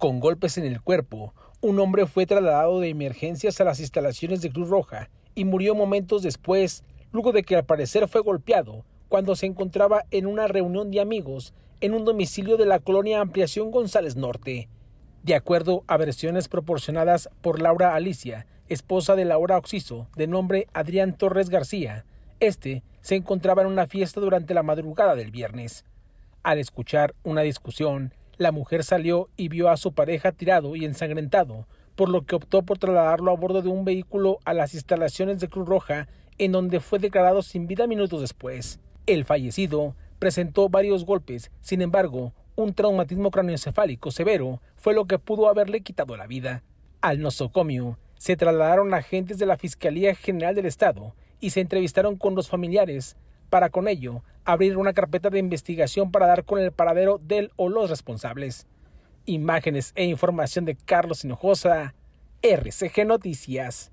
con golpes en el cuerpo, un hombre fue trasladado de emergencias a las instalaciones de Cruz Roja y murió momentos después, luego de que al parecer fue golpeado cuando se encontraba en una reunión de amigos en un domicilio de la colonia Ampliación González Norte. De acuerdo a versiones proporcionadas por Laura Alicia, esposa de Laura Oxiso, de nombre Adrián Torres García, este se encontraba en una fiesta durante la madrugada del viernes. Al escuchar una discusión, la mujer salió y vio a su pareja tirado y ensangrentado, por lo que optó por trasladarlo a bordo de un vehículo a las instalaciones de Cruz Roja, en donde fue declarado sin vida minutos después. El fallecido presentó varios golpes, sin embargo, un traumatismo craneoencefálico severo fue lo que pudo haberle quitado la vida. Al nosocomio se trasladaron agentes de la Fiscalía General del Estado y se entrevistaron con los familiares, para con ello abrir una carpeta de investigación para dar con el paradero del o los responsables. Imágenes e información de Carlos Hinojosa, RCG Noticias.